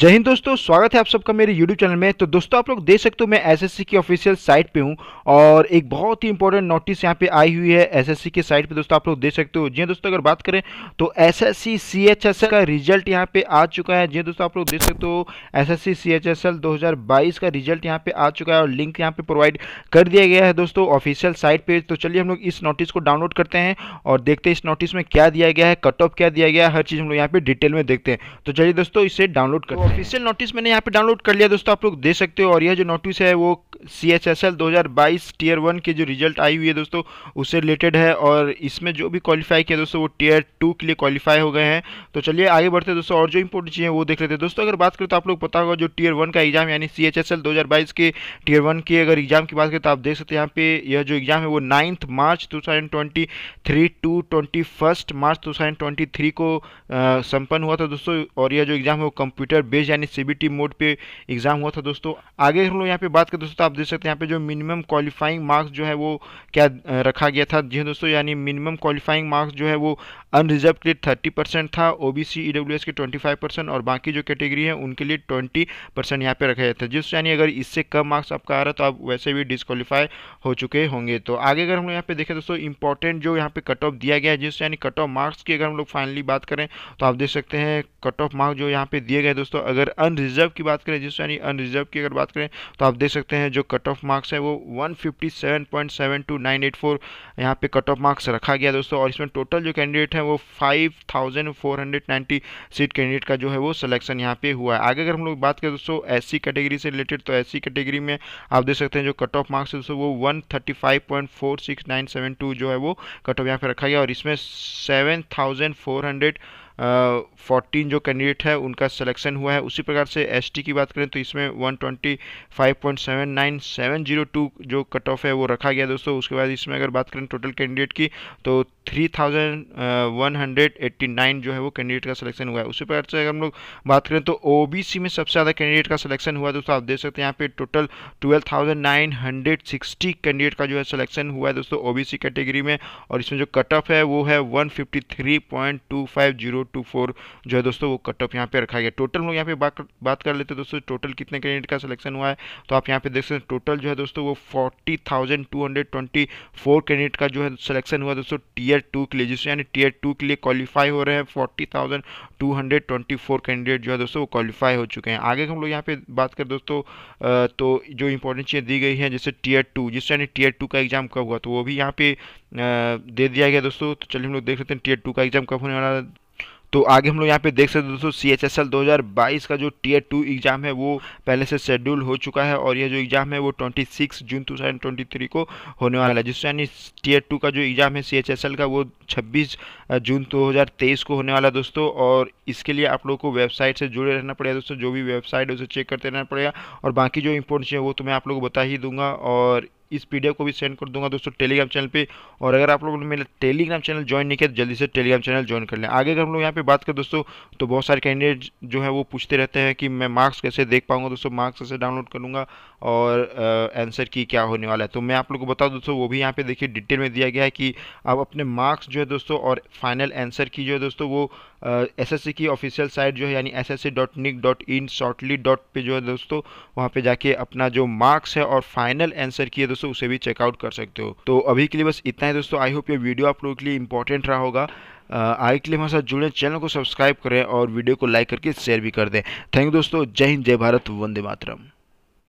जय हिंद दोस्तों स्वागत है आप सबका मेरे YouTube चैनल में तो दोस्तों आप लोग देख सकते हो मैं एसएससी की ऑफिशियल साइट पे हूँ और एक बहुत ही इंपॉर्टेंट नोटिस यहाँ पे आई हुई है एसएससी के साइट पे दोस्तों आप लोग देख सकते हो जी हाँ दोस्तों अगर बात करें तो एसएससी सीएचएसएल का रिजल्ट यहाँ पे आ चुका है जी हाँ दोस्तों आप लोग देख सकते हो एस एस सी का रिजल्ट यहाँ पे आ चुका है और लिंक यहाँ पे प्रोवाइड कर दिया गया है दोस्तों ऑफिशियल साइट पर तो चलिए हम लोग इस नोटिस को डाउनलोड करते हैं और देखते हैं इस नोटिस में क्या दिया गया है कट ऑफ क्या दिया गया है हर चीज़ हम लोग यहाँ पे डिटेल में देखते हैं तो चलिए दोस्तों इसे डाउनलोड करते हैं ऑफिशियल नोटिस मैंने यहाँ पे डाउनलोड कर लिया दोस्तों आप लोग दे सकते हो और यह जो नोटिस है वो सी एच एस एल दो हज़ार बाईस टीयर वन के जो रिजल्ट आई हुई है दोस्तों उससे रिलेटेड है और इसमें जो भी क्वालिफाई किया दोस्तों वो टीयर टू के लिए क्वालिफाई हो गए हैं तो चलिए आगे बढ़ते हैं दोस्तों और जो इंपॉर्टेंट चीज़ें वो देख लेते हैं दोस्तों अगर बात करें तो आप लोग पता होगा जो टीयर वन का एग्जाम यानी सी एच एस एल दो हज़ार बाईस के टीयर वन के अगर एग्जाम की बात करें तो आप देख सकते हैं यहाँ पे यह जो एग्जाम है वो ninth March two thousand twenty three to twenty first March two thousand twenty three को संपन्न हुआ था दोस्तों और यह जो एग्जाम है वो कंप्यूटर बेस यानी सीबीटी मोड पे एग्जाम हुआ था दोस्तों आगे हम लोग यहाँ पे बात करें दोस्तों तो आप देख सकते हैं यहाँ पे जो मिनिमम क्वालिफाइंग मार्क्स जो है वो क्या हाँ e रखा गया था जी दोस्तों यानी मिनिमम क्वालिफाइंग मार्क्स जो है वो अनरिजर्व के लिए थर्टी परसेंट था O B C E W S के ट्वेंटी फाइव परसेंट और बाकी जो कैटेगरी है उनके लिए ट्वेंटी परसेंट यहाँ पे रखा गया था जिस यानी अगर इससे कम मार्क्स आपका आ रहा है तो आप वैसे भी डिसक्वालीफाई हो चुके होंगे तो आगे अगर हम लोग यहाँ पे देखें दोस्तों इंपॉर्टेंट जो यहाँ पे कट ऑफ दिया गया है जिस यानी कट ऑफ मार्क्स की अगर हम लोग फाइनली बात करें तो आप देख सकते हैं कट ऑफ मार्क्स जो यहाँ पे दिए गए दोस्तों अगर अनरिजर्व की बात करें जिस यानी अनरिजर्व की अगर बात करें तो आप देख सकते हैं जो कट ऑफ मार्क्स है वो 157.72984 यहाँ पे कट ऑफ मार्क्स रखा गया दोस्तों और इसमें टोटल जो कैंडिडेट है वो 5490 सीट कैंडिडेट का जो है वो सिलेक्शन यहाँ पे हुआ है आगे अगर हम लोग बात करें दोस्तों एस कैटेगरी से रिलेटेड तो एस कैटेगरी में आप देख सकते हैं जो कट ऑफ मार्क्स है दोस्तों वो वन जो है वो कट ऑफ यहाँ पे रखा गया और इसमें सेवन फोर्टीन जो कैंडिडेट है उनका सिलेक्शन हुआ है उसी प्रकार से एसटी की बात करें तो इसमें one twenty five point seven nine seven zero two जो कट ऑफ है वो रखा गया दोस्तों उसके बाद इसमें अगर बात करें टोटल कैंडिडेट की तो three thousand one hundred eighty nine जो है वो कैंडिडेट का सिलेक्शन हुआ है उसी प्रकार से अगर हम लोग बात करें तो ओ बी सी में सबसे ज़्यादा कैंडिडेट का सिलेक्शन हुआ दोस्तों आप देख सकते हैं यहाँ पे total twelve thousand nine hundred sixty candidate का जो है सिलेक्शन हुआ है दोस्तों ओ बी सी कैटेगरी में और इसमें जो कट ऑफ है वो है one fifty three point two five zero two four जो है दोस्तों वो कट ऑफ यहाँ पे रखा गया टोटल लोग यहाँ पे बात कर लेते हैं दोस्तों टोटल कितने कैंडिडेट का सिलेक्शन हुआ है तो आप यहाँ पे देख सकते हैं टोटल जो है दोस्तों वो forty thousand two hundred twenty four candidate का जो है सिलेक्शन हुआ दोस्तों टीयर टू के लिए जिससे यानी टीयर टू के लिए क्वालिफाई हो रहे हैं forty thousand two hundred twenty four candidate जो है दोस्तों वो क्वालिफाई हो चुके हैं आगे हम लोग यहाँ पे बात करें दोस्तों तो जो इंपॉर्टेंट चीज़ें दी गई हैं जैसे टीयर टू जिससे यानी टीयर टू का एग्जाम कब हुआ तो वो भी यहाँ पे दे दिया गया दोस्तों तो चलिए हम लोग देख लेते हैं टीयर टू का एग्जाम कब होने वाला तो आगे हम लोग यहाँ पे देख सकते हैं दोस्तों सी एच एस एल दो हज़ार बाईस का जो टीयर टू एग्ज़ाम है वो पहले से शेड्यूल हो चुका है और यह जो एग्ज़ाम है वो twenty six June two thousand twenty three को होने वाला है जिससे यानी टीयर टू का जो एग्ज़ाम है सी एच एस एल का वो छब्बीस जून दो हज़ार तेईस को होने वाला है दोस्तों और इसके लिए आप लोग को वेबसाइट से जुड़े रहना पड़ेगा दोस्तों जो भी वेबसाइट है उसे चेक करते रहना पड़ेगा और बाकी जो इंपॉर्टेंट चीज़ें वो तो मैं आप लोग को बता ही दूंगा और इस पी को भी सेंड कर दूंगा दोस्तों टेलीग्राम चैनल पर और अगर आप लोगों ने मेरा टेलीग्राम चैनल ज्वाइन नहीं किया तो जल्दी से टेलीग्राम चैनल ज्वाइन कर लें आगे अगर हम लोग यहाँ पर बात करें दोस्तों तो बहुत सारे कैंडिडेट जो है वो पूछते रहते हैं कि मैं मार्क्स कैसे देख पाऊंगा दोस्तों मार्क्स कैसे डाउनलोड करूँगा और आंसर की क्या होने वाला है तो मैं आप लोग को बता दूँ दोस्तों वो भी यहाँ पे देखिए डिटेल में दिया गया है कि आप अपने मार्क्स जो है दोस्तों और फाइनल आंसर की जो है दोस्तों वो एस एस सी की ऑफिशियल साइट जो है यानी S S C dot nic dot in shortly dot पे जो है दोस्तों वहाँ पे जाके अपना जो मार्क्स है और फाइनल आंसर की है दोस्तों उसे भी चेकआउट कर सकते हो तो अभी के लिए बस इतना ही दोस्तों आई होप ये वीडियो आप लोगों के लिए इंपॉर्टेंट रहा होगा आगे के लिए हमारे साथ जुड़े चैनल को सब्सक्राइब करें और वीडियो को लाइक करके शेयर भी कर दें थैंक यू दोस्तों जय हिंद जय भारत वंदे मातरम